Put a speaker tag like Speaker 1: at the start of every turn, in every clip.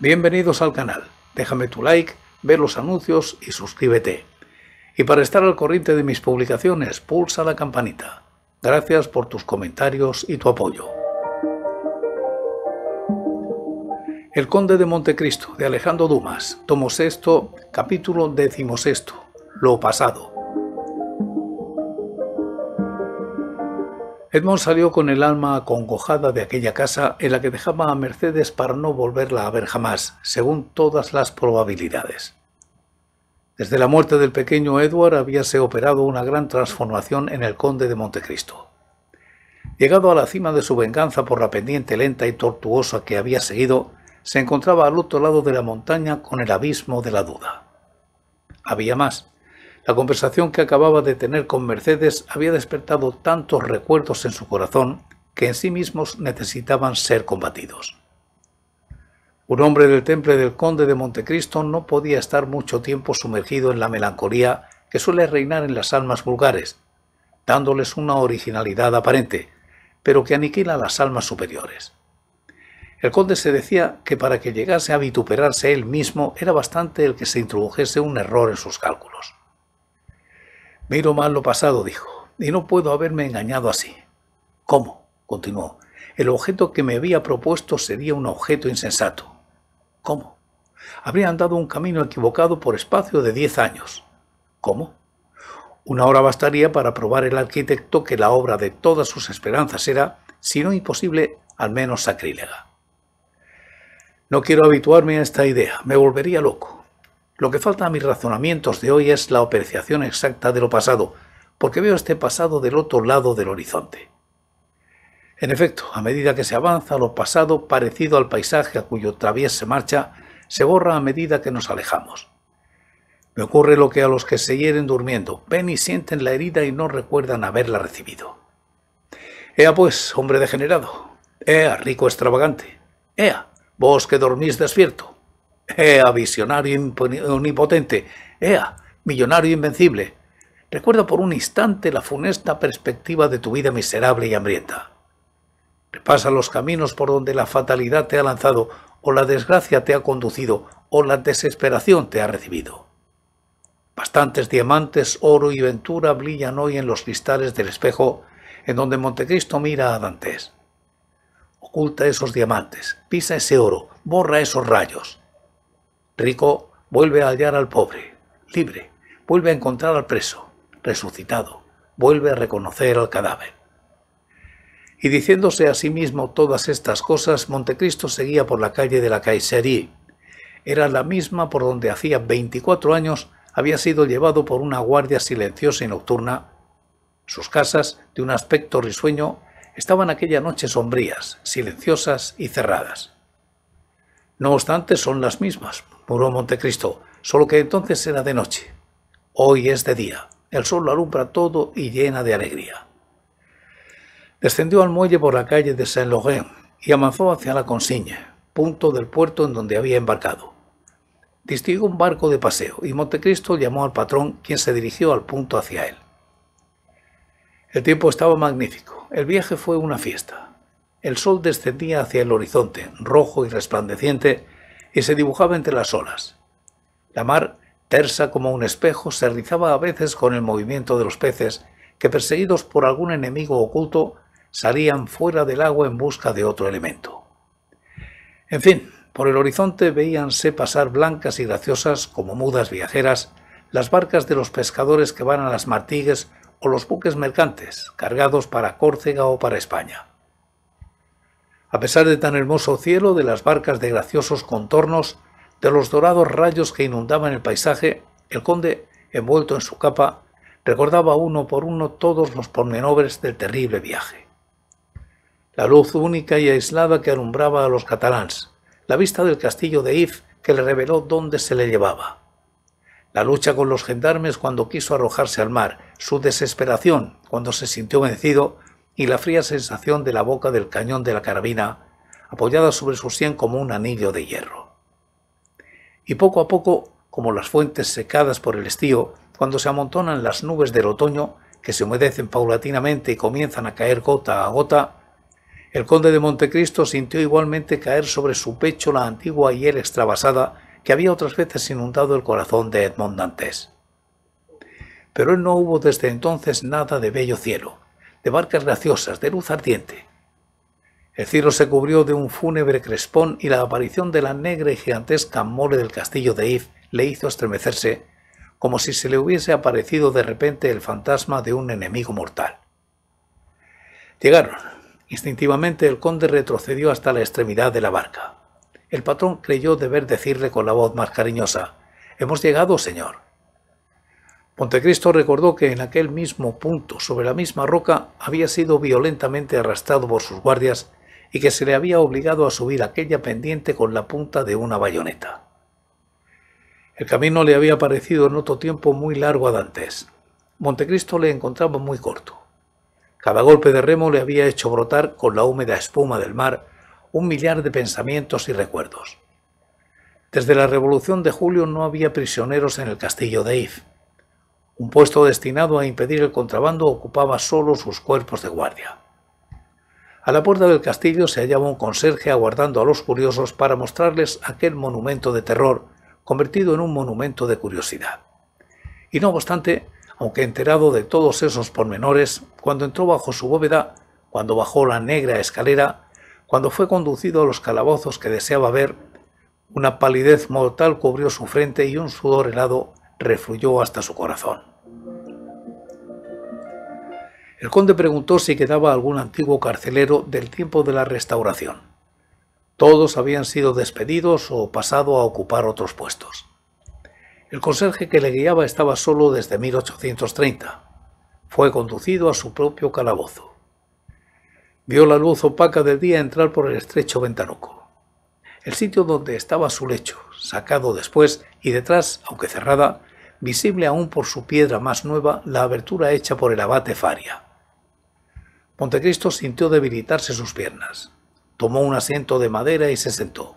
Speaker 1: Bienvenidos al canal. Déjame tu like, ve los anuncios y suscríbete. Y para estar al corriente de mis publicaciones, pulsa la campanita. Gracias por tus comentarios y tu apoyo. El Conde de Montecristo, de Alejandro Dumas, tomo sexto, capítulo decimosexto, Lo pasado. Edmond salió con el alma acongojada de aquella casa en la que dejaba a Mercedes para no volverla a ver jamás, según todas las probabilidades. Desde la muerte del pequeño Edward habíase operado una gran transformación en el conde de Montecristo. Llegado a la cima de su venganza por la pendiente lenta y tortuosa que había seguido, se encontraba al otro lado de la montaña con el abismo de la duda. Había más. La conversación que acababa de tener con Mercedes había despertado tantos recuerdos en su corazón que en sí mismos necesitaban ser combatidos. Un hombre del temple del conde de Montecristo no podía estar mucho tiempo sumergido en la melancolía que suele reinar en las almas vulgares, dándoles una originalidad aparente, pero que aniquila las almas superiores. El conde se decía que para que llegase a vituperarse él mismo era bastante el que se introdujese un error en sus cálculos. Miro mal lo pasado, dijo, y no puedo haberme engañado así. ¿Cómo? continuó. El objeto que me había propuesto sería un objeto insensato. ¿Cómo? Habría andado un camino equivocado por espacio de diez años. ¿Cómo? Una hora bastaría para probar el arquitecto que la obra de todas sus esperanzas era, si no imposible, al menos sacrílega. No quiero habituarme a esta idea, me volvería loco. Lo que falta a mis razonamientos de hoy es la apreciación exacta de lo pasado, porque veo este pasado del otro lado del horizonte. En efecto, a medida que se avanza, lo pasado, parecido al paisaje a cuyo través se marcha, se borra a medida que nos alejamos. Me ocurre lo que a los que se hieren durmiendo, ven y sienten la herida y no recuerdan haberla recibido. Ea pues, hombre degenerado, ea rico extravagante, ea vos que dormís despierto, Ea, visionario omnipotente. Ea, millonario invencible. Recuerda por un instante la funesta perspectiva de tu vida miserable y hambrienta. Repasa los caminos por donde la fatalidad te ha lanzado, o la desgracia te ha conducido, o la desesperación te ha recibido. Bastantes diamantes, oro y ventura brillan hoy en los cristales del espejo en donde Montecristo mira a Dantes. Oculta esos diamantes, pisa ese oro, borra esos rayos rico vuelve a hallar al pobre, libre, vuelve a encontrar al preso, resucitado, vuelve a reconocer al cadáver. Y diciéndose a sí mismo todas estas cosas, Montecristo seguía por la calle de la Caisserie. Era la misma por donde hacía 24 años había sido llevado por una guardia silenciosa y nocturna. Sus casas, de un aspecto risueño, estaban aquella noche sombrías, silenciosas y cerradas. No obstante, son las mismas, murmuró Montecristo, solo que entonces era de noche. Hoy es de día. El sol lo alumbra todo y llena de alegría. Descendió al muelle por la calle de Saint-Laurent y avanzó hacia la Consigne, punto del puerto en donde había embarcado. Distinguió un barco de paseo y Montecristo llamó al patrón, quien se dirigió al punto hacia él. El tiempo estaba magnífico. El viaje fue una fiesta. El sol descendía hacia el horizonte, rojo y resplandeciente, y se dibujaba entre las olas. La mar, tersa como un espejo, se rizaba a veces con el movimiento de los peces, que perseguidos por algún enemigo oculto, salían fuera del agua en busca de otro elemento. En fin, por el horizonte veíanse pasar blancas y graciosas, como mudas viajeras, las barcas de los pescadores que van a las martigues o los buques mercantes, cargados para Córcega o para España. A pesar de tan hermoso cielo, de las barcas de graciosos contornos, de los dorados rayos que inundaban el paisaje, el conde, envuelto en su capa, recordaba uno por uno todos los pormenores del terrible viaje. La luz única y aislada que alumbraba a los catalans, la vista del castillo de If que le reveló dónde se le llevaba, la lucha con los gendarmes cuando quiso arrojarse al mar, su desesperación cuando se sintió vencido y la fría sensación de la boca del cañón de la carabina apoyada sobre su sien como un anillo de hierro. Y poco a poco, como las fuentes secadas por el estío, cuando se amontonan las nubes del otoño, que se humedecen paulatinamente y comienzan a caer gota a gota, el conde de Montecristo sintió igualmente caer sobre su pecho la antigua hiel extravasada que había otras veces inundado el corazón de Edmond Dantes. Pero él no hubo desde entonces nada de bello cielo, de barcas graciosas, de luz ardiente. El cielo se cubrió de un fúnebre crespón y la aparición de la negra y gigantesca mole del castillo de If le hizo estremecerse, como si se le hubiese aparecido de repente el fantasma de un enemigo mortal. Llegaron. Instintivamente el conde retrocedió hasta la extremidad de la barca. El patrón creyó deber decirle con la voz más cariñosa, Hemos llegado, señor. Montecristo recordó que en aquel mismo punto, sobre la misma roca, había sido violentamente arrastrado por sus guardias y que se le había obligado a subir aquella pendiente con la punta de una bayoneta. El camino le había parecido en otro tiempo muy largo a Dantes. Montecristo le encontraba muy corto. Cada golpe de remo le había hecho brotar con la húmeda espuma del mar un millar de pensamientos y recuerdos. Desde la Revolución de Julio no había prisioneros en el castillo de If un puesto destinado a impedir el contrabando ocupaba solo sus cuerpos de guardia. A la puerta del castillo se hallaba un conserje aguardando a los curiosos para mostrarles aquel monumento de terror, convertido en un monumento de curiosidad. Y no obstante, aunque enterado de todos esos pormenores, cuando entró bajo su bóveda, cuando bajó la negra escalera, cuando fue conducido a los calabozos que deseaba ver, una palidez mortal cubrió su frente y un sudor helado refluyó hasta su corazón. El conde preguntó si quedaba algún antiguo carcelero del tiempo de la restauración. Todos habían sido despedidos o pasado a ocupar otros puestos. El conserje que le guiaba estaba solo desde 1830. Fue conducido a su propio calabozo. Vio la luz opaca del día entrar por el estrecho ventanuco. El sitio donde estaba su lecho, sacado después y detrás, aunque cerrada, visible aún por su piedra más nueva, la abertura hecha por el abate Faria. Montecristo sintió debilitarse sus piernas. Tomó un asiento de madera y se sentó.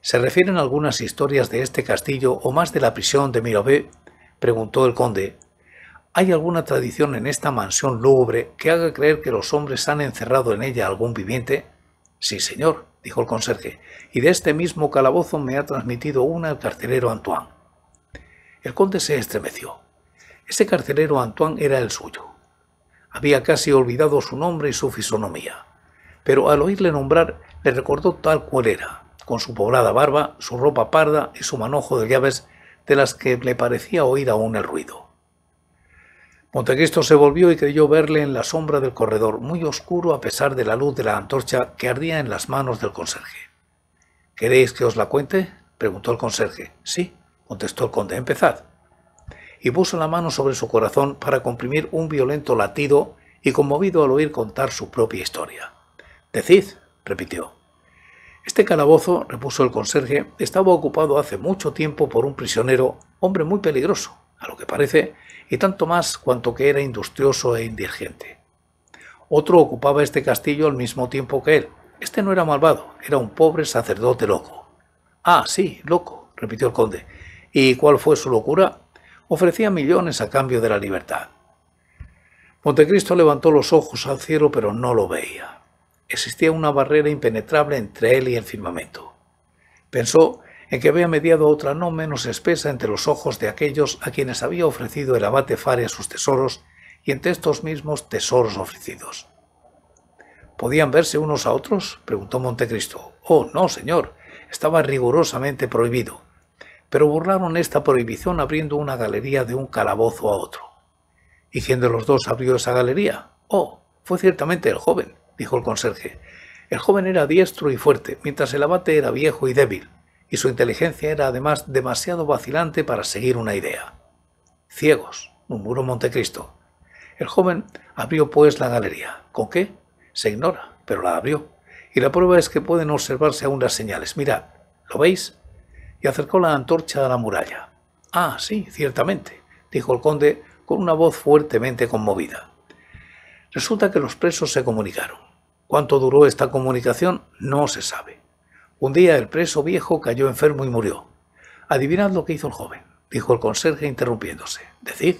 Speaker 1: ¿Se refieren algunas historias de este castillo o más de la prisión de Mirabé? preguntó el conde. ¿Hay alguna tradición en esta mansión lúgubre que haga creer que los hombres han encerrado en ella algún viviente? Sí, señor, dijo el conserje, y de este mismo calabozo me ha transmitido una el carcelero Antoine. El conde se estremeció. Ese carcelero Antoine era el suyo. Había casi olvidado su nombre y su fisonomía, pero al oírle nombrar le recordó tal cual era, con su poblada barba, su ropa parda y su manojo de llaves de las que le parecía oír aún el ruido. Montecristo se volvió y creyó verle en la sombra del corredor, muy oscuro a pesar de la luz de la antorcha que ardía en las manos del conserje. ¿Queréis que os la cuente? preguntó el conserje. Sí, contestó el conde, empezad. Y puso la mano sobre su corazón para comprimir un violento latido y conmovido al oír contar su propia historia. Decid, repitió. Este calabozo, repuso el conserje, estaba ocupado hace mucho tiempo por un prisionero, hombre muy peligroso, a lo que parece, y tanto más cuanto que era industrioso e indigente. Otro ocupaba este castillo al mismo tiempo que él. Este no era malvado, era un pobre sacerdote loco. Ah, sí, loco, repitió el conde. ¿Y cuál fue su locura? Ofrecía millones a cambio de la libertad. Montecristo levantó los ojos al cielo, pero no lo veía. Existía una barrera impenetrable entre él y el firmamento. Pensó en que había mediado otra no menos espesa entre los ojos de aquellos a quienes había ofrecido el abate Faria sus tesoros y entre estos mismos tesoros ofrecidos. ¿Podían verse unos a otros? preguntó Montecristo. Oh, no, señor, estaba rigurosamente prohibido pero burlaron esta prohibición abriendo una galería de un calabozo a otro. ¿Y quién de los dos abrió esa galería? Oh, fue ciertamente el joven, dijo el conserje. El joven era diestro y fuerte, mientras el abate era viejo y débil, y su inteligencia era además demasiado vacilante para seguir una idea. Ciegos, murmuró Montecristo. El joven abrió pues la galería. ¿Con qué? Se ignora, pero la abrió. Y la prueba es que pueden observarse aún las señales. Mirad, ¿lo veis? y acercó la antorcha a la muralla. Ah, sí, ciertamente, dijo el conde con una voz fuertemente conmovida. Resulta que los presos se comunicaron. Cuánto duró esta comunicación no se sabe. Un día el preso viejo cayó enfermo y murió. Adivinad lo que hizo el joven, dijo el conserje interrumpiéndose. Decid.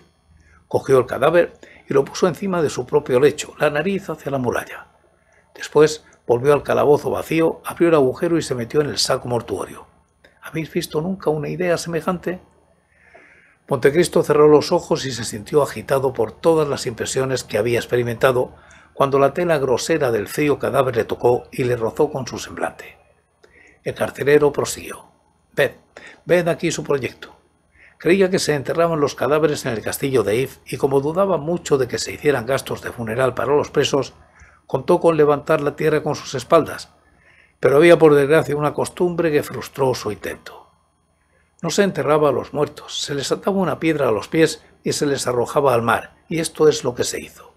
Speaker 1: Cogió el cadáver y lo puso encima de su propio lecho, la nariz hacia la muralla. Después volvió al calabozo vacío, abrió el agujero y se metió en el saco mortuorio. ¿Habéis visto nunca una idea semejante? Montecristo cerró los ojos y se sintió agitado por todas las impresiones que había experimentado cuando la tela grosera del frío cadáver le tocó y le rozó con su semblante. El carcelero prosiguió. Ved, ved aquí su proyecto. Creía que se enterraban los cadáveres en el castillo de If y como dudaba mucho de que se hicieran gastos de funeral para los presos, contó con levantar la tierra con sus espaldas, pero había por desgracia una costumbre que frustró su intento. No se enterraba a los muertos, se les ataba una piedra a los pies y se les arrojaba al mar, y esto es lo que se hizo.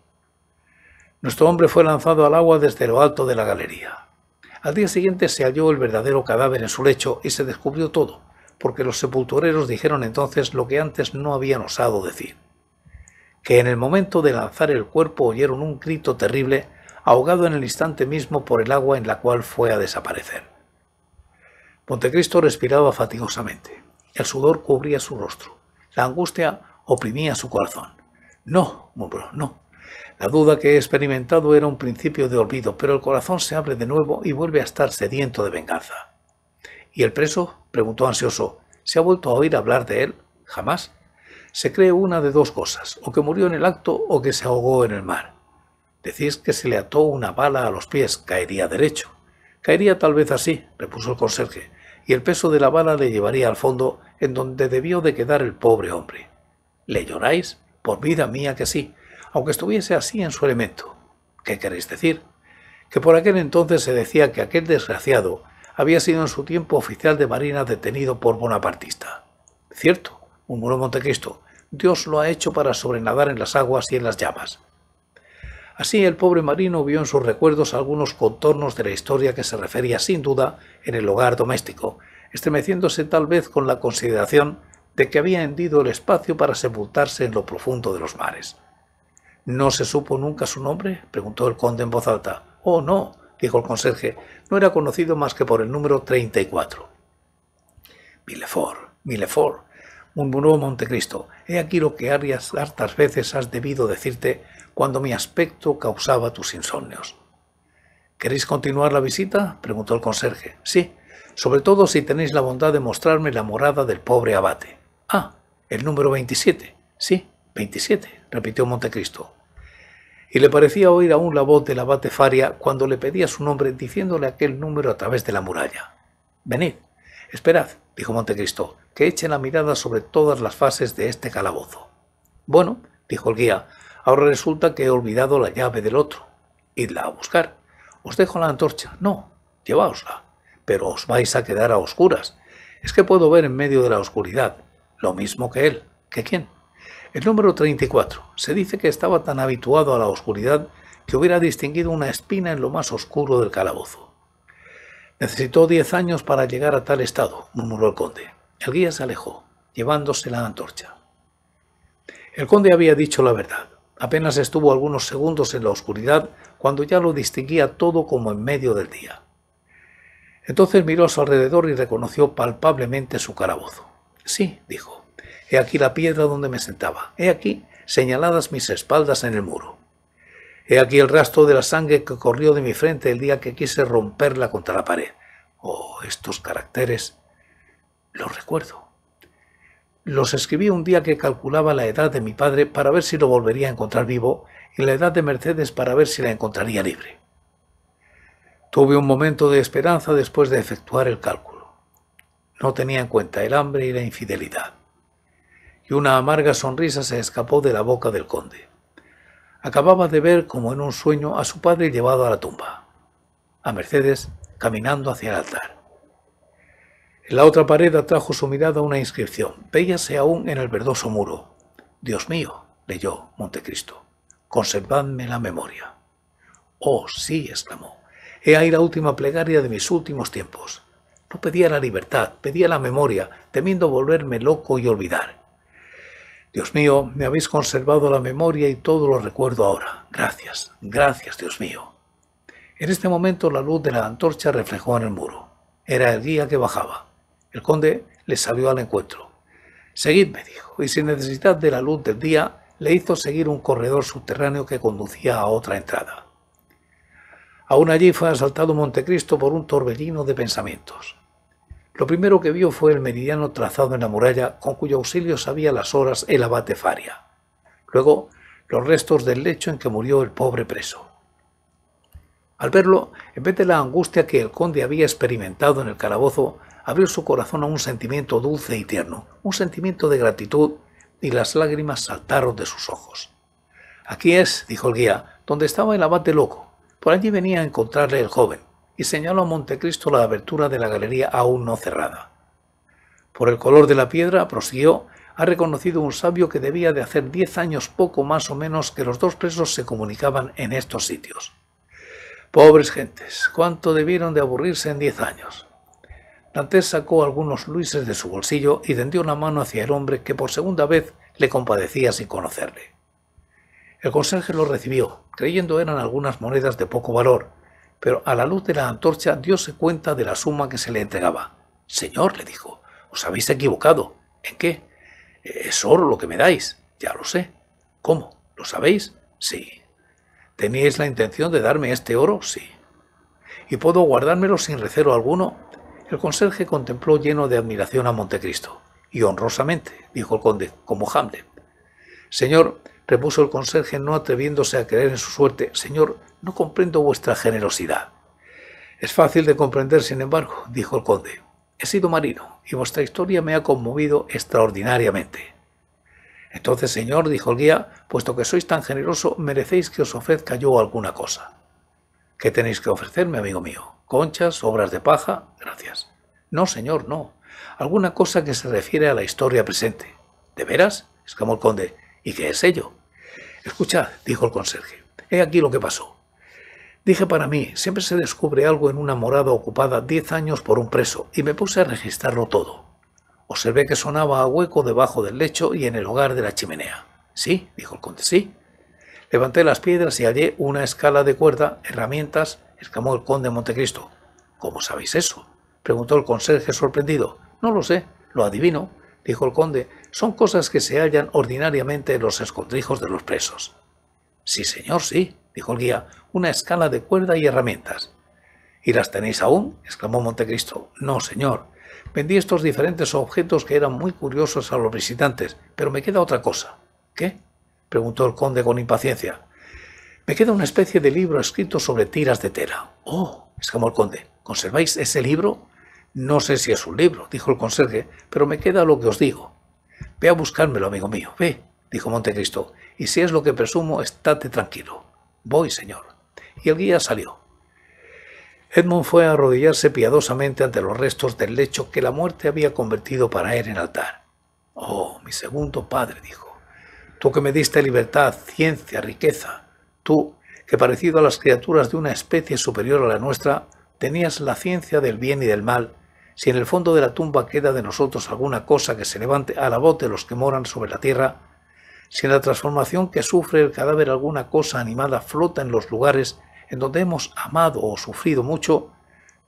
Speaker 1: Nuestro hombre fue lanzado al agua desde lo alto de la galería. Al día siguiente se halló el verdadero cadáver en su lecho y se descubrió todo, porque los sepultureros dijeron entonces lo que antes no habían osado decir, que en el momento de lanzar el cuerpo oyeron un grito terrible ahogado en el instante mismo por el agua en la cual fue a desaparecer. Montecristo respiraba fatigosamente. El sudor cubría su rostro. La angustia oprimía su corazón. No, murmuró, no. La duda que he experimentado era un principio de olvido, pero el corazón se abre de nuevo y vuelve a estar sediento de venganza. ¿Y el preso? preguntó ansioso. ¿Se ha vuelto a oír hablar de él? Jamás. Se cree una de dos cosas, o que murió en el acto o que se ahogó en el mar. Decís que se le ató una bala a los pies, caería derecho. Caería tal vez así, repuso el conserje, y el peso de la bala le llevaría al fondo, en donde debió de quedar el pobre hombre. ¿Le lloráis? Por vida mía que sí, aunque estuviese así en su elemento. ¿Qué queréis decir? Que por aquel entonces se decía que aquel desgraciado había sido en su tiempo oficial de marina detenido por bonapartista. Cierto, murmuró Montecristo, Dios lo ha hecho para sobrenadar en las aguas y en las llamas. Así el pobre marino vio en sus recuerdos algunos contornos de la historia que se refería sin duda en el hogar doméstico, estremeciéndose tal vez con la consideración de que había hendido el espacio para sepultarse en lo profundo de los mares. ¿No se supo nunca su nombre? preguntó el conde en voz alta. Oh, no, dijo el conserje, no era conocido más que por el número 34. Millefort, Millefort, murmuró Montecristo, he aquí lo que hartas veces has debido decirte cuando mi aspecto causaba tus insomnios. ¿Queréis continuar la visita? preguntó el conserje. Sí, sobre todo si tenéis la bondad de mostrarme la morada del pobre abate. Ah, el número 27. Sí, 27, repitió Montecristo. Y le parecía oír aún la voz del abate Faria cuando le pedía su nombre diciéndole aquel número a través de la muralla. Venid, esperad, dijo Montecristo, que eche la mirada sobre todas las fases de este calabozo. Bueno, dijo el guía, ahora resulta que he olvidado la llave del otro. Idla a buscar. Os dejo la antorcha. No, —Llevaosla. Pero os vais a quedar a oscuras. Es que puedo ver en medio de la oscuridad. Lo mismo que él. ¿Que quién? El número 34. Se dice que estaba tan habituado a la oscuridad que hubiera distinguido una espina en lo más oscuro del calabozo. Necesitó diez años para llegar a tal estado, murmuró el conde. El guía se alejó, llevándose la antorcha. El conde había dicho la verdad. Apenas estuvo algunos segundos en la oscuridad cuando ya lo distinguía todo como en medio del día. Entonces miró a su alrededor y reconoció palpablemente su carabozo. Sí, dijo, he aquí la piedra donde me sentaba, he aquí señaladas mis espaldas en el muro. He aquí el rastro de la sangre que corrió de mi frente el día que quise romperla contra la pared. Oh, estos caracteres lo recuerdo. Los escribí un día que calculaba la edad de mi padre para ver si lo volvería a encontrar vivo y la edad de Mercedes para ver si la encontraría libre. Tuve un momento de esperanza después de efectuar el cálculo. No tenía en cuenta el hambre y la infidelidad. Y una amarga sonrisa se escapó de la boca del conde. Acababa de ver, como en un sueño, a su padre llevado a la tumba, a Mercedes caminando hacia el altar. En la otra pared atrajo su mirada una inscripción. Veíase aún en el verdoso muro. Dios mío, leyó Montecristo, conservadme la memoria. Oh, sí, exclamó. He ahí la última plegaria de mis últimos tiempos. No pedía la libertad, pedía la memoria, temiendo volverme loco y olvidar. Dios mío, me habéis conservado la memoria y todo lo recuerdo ahora. Gracias, gracias, Dios mío. En este momento la luz de la antorcha reflejó en el muro. Era el guía que bajaba. El conde le salió al encuentro. Seguidme, dijo, y sin necesidad de la luz del día, le hizo seguir un corredor subterráneo que conducía a otra entrada. Aún allí fue asaltado Montecristo por un torbellino de pensamientos. Lo primero que vio fue el meridiano trazado en la muralla, con cuyo auxilio sabía las horas el abate Faria. Luego, los restos del lecho en que murió el pobre preso. Al verlo, en vez de la angustia que el conde había experimentado en el calabozo, abrió su corazón a un sentimiento dulce y tierno, un sentimiento de gratitud, y las lágrimas saltaron de sus ojos. Aquí es, dijo el guía, donde estaba el abate loco. Por allí venía a encontrarle el joven, y señaló a Montecristo la abertura de la galería aún no cerrada. Por el color de la piedra, prosiguió, ha reconocido un sabio que debía de hacer diez años poco más o menos que los dos presos se comunicaban en estos sitios. Pobres gentes, cuánto debieron de aburrirse en diez años. Dantes sacó algunos luises de su bolsillo y tendió una mano hacia el hombre que por segunda vez le compadecía sin conocerle. El conserje lo recibió, creyendo eran algunas monedas de poco valor, pero a la luz de la antorcha dióse cuenta de la suma que se le entregaba. Señor, le dijo, os habéis equivocado. ¿En qué? Eh, es oro lo que me dais. Ya lo sé. ¿Cómo? ¿Lo sabéis? Sí. ¿Teníais la intención de darme este oro? Sí. ¿Y puedo guardármelo sin recelo alguno? El conserje contempló lleno de admiración a Montecristo, y honrosamente, dijo el conde, como Hamlet. Señor, repuso el conserje no atreviéndose a creer en su suerte, Señor, no comprendo vuestra generosidad. Es fácil de comprender, sin embargo, dijo el conde. He sido marino, y vuestra historia me ha conmovido extraordinariamente. Entonces, señor, dijo el guía, puesto que sois tan generoso, merecéis que os ofrezca yo alguna cosa. ¿Qué tenéis que ofrecerme, amigo mío? conchas, obras de paja, gracias. No, señor, no. Alguna cosa que se refiere a la historia presente. ¿De veras? exclamó el conde. ¿Y qué es ello? Escucha, dijo el conserje. He aquí lo que pasó. Dije para mí, siempre se descubre algo en una morada ocupada diez años por un preso, y me puse a registrarlo todo. Observé que sonaba a hueco debajo del lecho y en el hogar de la chimenea. Sí, dijo el conde, sí. Levanté las piedras y hallé una escala de cuerda, herramientas, exclamó el conde Montecristo. ¿Cómo sabéis eso? preguntó el conserje sorprendido. No lo sé, lo adivino, dijo el conde. Son cosas que se hallan ordinariamente en los escondrijos de los presos. Sí, señor, sí, dijo el guía. Una escala de cuerda y herramientas. ¿Y las tenéis aún? exclamó Montecristo. No, señor. Vendí estos diferentes objetos que eran muy curiosos a los visitantes, pero me queda otra cosa. ¿Qué? preguntó el conde con impaciencia. Me queda una especie de libro escrito sobre tiras de tela. Oh, exclamó el conde, ¿conserváis ese libro? No sé si es un libro, dijo el conserje, pero me queda lo que os digo. Ve a buscármelo, amigo mío, ve, dijo Montecristo, y si es lo que presumo, estate tranquilo. Voy, señor. Y el guía salió. Edmond fue a arrodillarse piadosamente ante los restos del lecho que la muerte había convertido para él en altar. Oh, mi segundo padre, dijo, tú que me diste libertad, ciencia, riqueza, Tú, que parecido a las criaturas de una especie superior a la nuestra, tenías la ciencia del bien y del mal, si en el fondo de la tumba queda de nosotros alguna cosa que se levante a la voz de los que moran sobre la tierra, si en la transformación que sufre el cadáver alguna cosa animada flota en los lugares en donde hemos amado o sufrido mucho,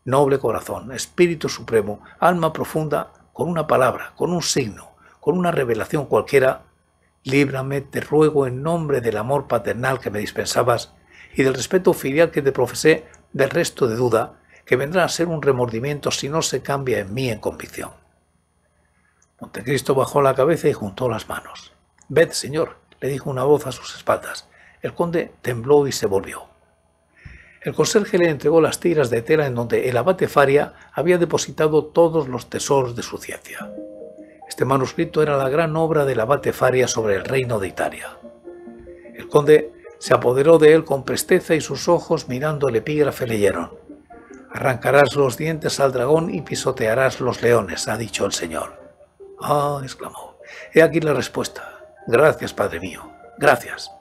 Speaker 1: noble corazón, espíritu supremo, alma profunda, con una palabra, con un signo, con una revelación cualquiera, Líbrame, te ruego, en nombre del amor paternal que me dispensabas y del respeto filial que te profesé del resto de duda, que vendrá a ser un remordimiento si no se cambia en mí en convicción. Montecristo bajó la cabeza y juntó las manos. Ved, señor, le dijo una voz a sus espaldas. El conde tembló y se volvió. El conserje le entregó las tiras de tela en donde el abate Faria había depositado todos los tesoros de su ciencia. Este manuscrito era la gran obra del abate Faria sobre el reino de Italia. El conde se apoderó de él con presteza y sus ojos mirando el epígrafe leyeron. Arrancarás los dientes al dragón y pisotearás los leones, ha dicho el señor. Ah, exclamó. He aquí la respuesta. Gracias, padre mío. Gracias.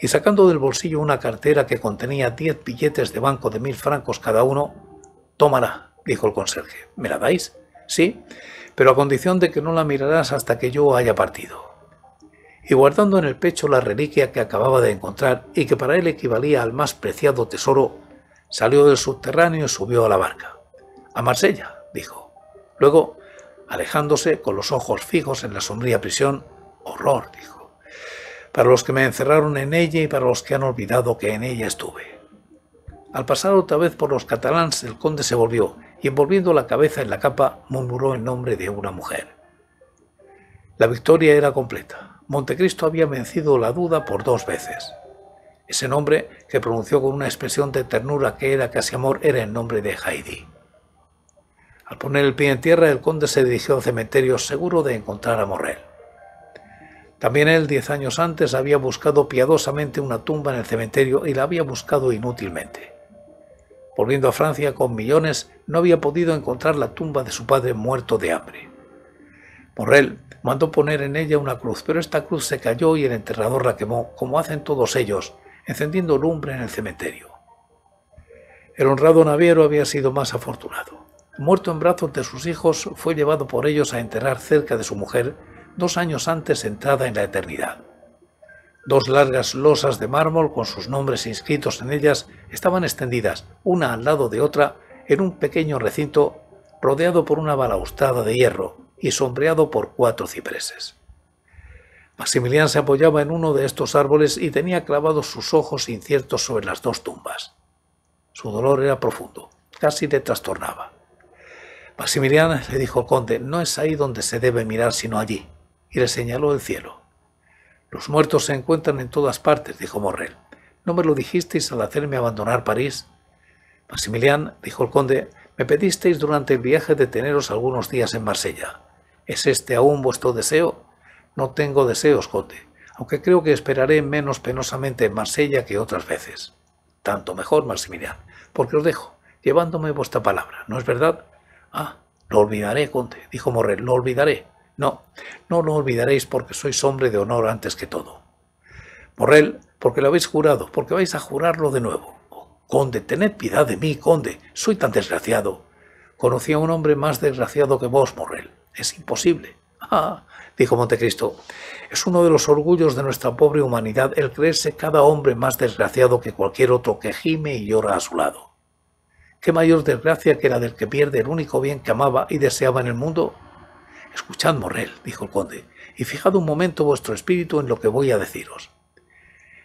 Speaker 1: Y sacando del bolsillo una cartera que contenía diez billetes de banco de mil francos cada uno, tómala, dijo el conserje. ¿Me la dais? Sí pero a condición de que no la mirarás hasta que yo haya partido. Y guardando en el pecho la reliquia que acababa de encontrar y que para él equivalía al más preciado tesoro, salió del subterráneo y subió a la barca. A Marsella, dijo. Luego, alejándose con los ojos fijos en la sombría prisión, horror, dijo. Para los que me encerraron en ella y para los que han olvidado que en ella estuve. Al pasar otra vez por los catalans, el conde se volvió y envolviendo la cabeza en la capa murmuró el nombre de una mujer. La victoria era completa. Montecristo había vencido la duda por dos veces. Ese nombre que pronunció con una expresión de ternura que era casi amor era el nombre de Heidi. Al poner el pie en tierra, el conde se dirigió al cementerio seguro de encontrar a Morrel. También él, diez años antes, había buscado piadosamente una tumba en el cementerio y la había buscado inútilmente. Volviendo a Francia con millones, no había podido encontrar la tumba de su padre muerto de hambre. Morrel mandó poner en ella una cruz, pero esta cruz se cayó y el enterrador la quemó, como hacen todos ellos, encendiendo lumbre en el cementerio. El honrado naviero había sido más afortunado. Muerto en brazos de sus hijos, fue llevado por ellos a enterrar cerca de su mujer, dos años antes entrada en la eternidad. Dos largas losas de mármol con sus nombres inscritos en ellas estaban extendidas, una al lado de otra, en un pequeño recinto rodeado por una balaustrada de hierro y sombreado por cuatro cipreses. Maximiliano se apoyaba en uno de estos árboles y tenía clavados sus ojos inciertos sobre las dos tumbas. Su dolor era profundo, casi le trastornaba. Maximiliano le dijo al conde, no es ahí donde se debe mirar, sino allí, y le señaló el cielo. Los muertos se encuentran en todas partes, dijo Morrel. ¿No me lo dijisteis al hacerme abandonar París? Maximilian, dijo el conde, me pedisteis durante el viaje de teneros algunos días en Marsella. ¿Es este aún vuestro deseo? No tengo deseos, conde, aunque creo que esperaré menos penosamente en Marsella que otras veces. Tanto mejor, Maximilian, porque os dejo, llevándome vuestra palabra, ¿no es verdad? Ah, lo olvidaré, conde, dijo Morrel, lo olvidaré. No, no lo olvidaréis porque sois hombre de honor antes que todo. Morrel, porque lo habéis jurado, porque vais a jurarlo de nuevo. conde, tened piedad de mí, conde, soy tan desgraciado. Conocí a un hombre más desgraciado que vos, Morrel. Es imposible. Ah, dijo Montecristo, es uno de los orgullos de nuestra pobre humanidad el creerse cada hombre más desgraciado que cualquier otro que gime y llora a su lado. ¿Qué mayor desgracia que la del que pierde el único bien que amaba y deseaba en el mundo? Escuchad, Morrel, dijo el conde, y fijad un momento vuestro espíritu en lo que voy a deciros.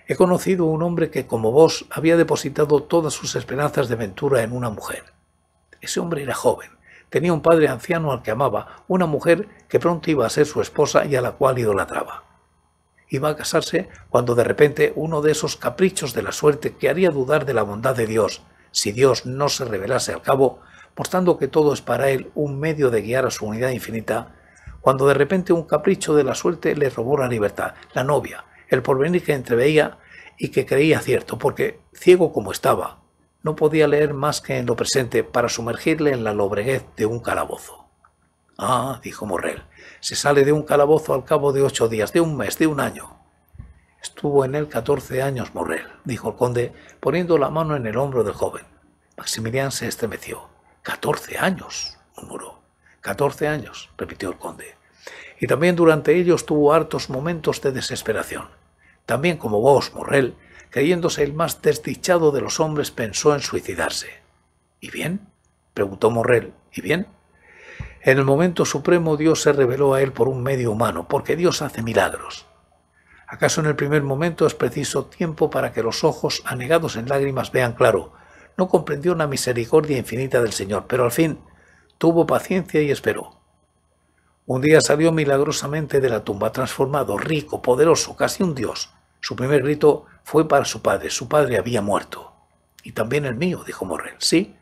Speaker 1: He conocido un hombre que, como vos, había depositado todas sus esperanzas de ventura en una mujer. Ese hombre era joven, tenía un padre anciano al que amaba, una mujer que pronto iba a ser su esposa y a la cual idolatraba. Iba a casarse cuando de repente uno de esos caprichos de la suerte que haría dudar de la bondad de Dios, si Dios no se revelase al cabo, mostrando que todo es para él un medio de guiar a su unidad infinita, cuando de repente un capricho de la suerte le robó la libertad, la novia, el porvenir que entreveía y que creía cierto, porque, ciego como estaba, no podía leer más que en lo presente para sumergirle en la lobreguez de un calabozo. Ah, dijo Morrel, se sale de un calabozo al cabo de ocho días, de un mes, de un año. Estuvo en él catorce años, Morrel, dijo el conde, poniendo la mano en el hombro del joven. Maximilián se estremeció. Catorce años, murmuró. 14 años, repitió el conde. Y también durante ellos tuvo hartos momentos de desesperación. También como vos, Morrel, creyéndose el más desdichado de los hombres, pensó en suicidarse. ¿Y bien? preguntó Morrel. ¿Y bien? En el momento supremo Dios se reveló a él por un medio humano, porque Dios hace milagros. ¿Acaso en el primer momento es preciso tiempo para que los ojos anegados en lágrimas vean claro? No comprendió la misericordia infinita del Señor, pero al fin Tuvo paciencia y esperó. Un día salió milagrosamente de la tumba, transformado, rico, poderoso, casi un dios. Su primer grito fue para su padre. Su padre había muerto. Y también el mío, dijo Morrel. Sí,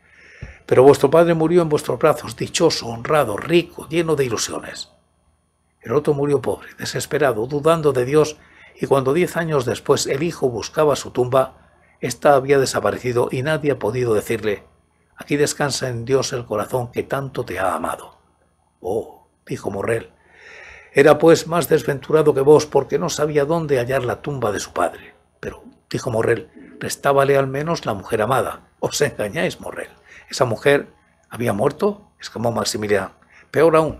Speaker 1: pero vuestro padre murió en vuestros brazos, dichoso, honrado, rico, lleno de ilusiones. El otro murió pobre, desesperado, dudando de Dios, y cuando diez años después el hijo buscaba su tumba, ésta había desaparecido y nadie ha podido decirle, Aquí descansa en Dios el corazón que tanto te ha amado. Oh, dijo Morrel, era pues más desventurado que vos porque no sabía dónde hallar la tumba de su padre. Pero, dijo Morrel, restábale al menos la mujer amada. Os engañáis, Morrel. Esa mujer había muerto, exclamó Maximiliano. Peor aún,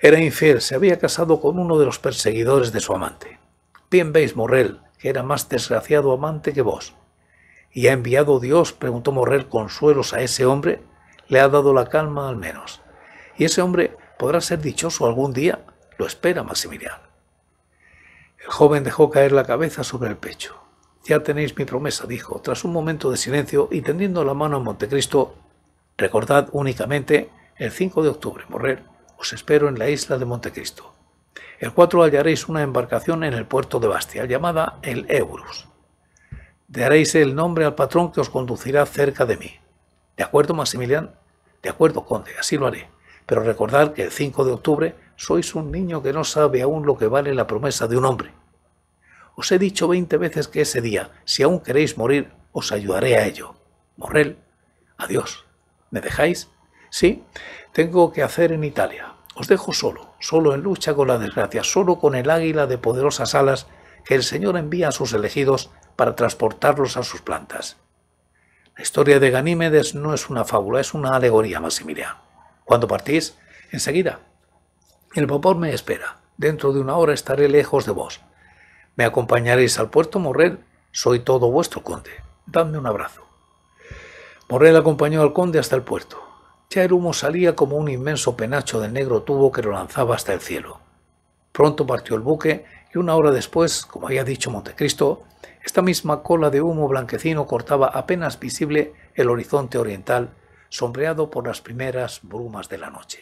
Speaker 1: era infiel, se había casado con uno de los perseguidores de su amante. Bien veis, Morrel, que era más desgraciado amante que vos. ¿Y ha enviado Dios, preguntó Morrer, consuelos a ese hombre? ¿Le ha dado la calma al menos? ¿Y ese hombre podrá ser dichoso algún día? Lo espera Maximiliano. El joven dejó caer la cabeza sobre el pecho. Ya tenéis mi promesa, dijo, tras un momento de silencio y tendiendo la mano a Montecristo. Recordad únicamente, el 5 de octubre, Morrer, os espero en la isla de Montecristo. El 4 hallaréis una embarcación en el puerto de Bastia, llamada el Eurus daréis el nombre al patrón que os conducirá cerca de mí. ¿De acuerdo, Maximiliano? De acuerdo, conde, así lo haré. Pero recordad que el 5 de octubre sois un niño que no sabe aún lo que vale la promesa de un hombre. Os he dicho veinte veces que ese día, si aún queréis morir, os ayudaré a ello. Morrel, adiós. ¿Me dejáis? Sí, tengo que hacer en Italia. Os dejo solo, solo en lucha con la desgracia, solo con el águila de poderosas alas que el Señor envía a sus elegidos para transportarlos a sus plantas. La historia de Ganímedes no es una fábula, es una alegoría, Maximiliano. Cuando partís, enseguida. El vapor me espera. Dentro de una hora estaré lejos de vos. Me acompañaréis al puerto Morrel. Soy todo vuestro, conde. Dadme un abrazo. Morrel acompañó al conde hasta el puerto. Ya el humo salía como un inmenso penacho de negro tubo que lo lanzaba hasta el cielo. Pronto partió el buque y una hora después, como había dicho Montecristo, esta misma cola de humo blanquecino cortaba apenas visible el horizonte oriental, sombreado por las primeras brumas de la noche.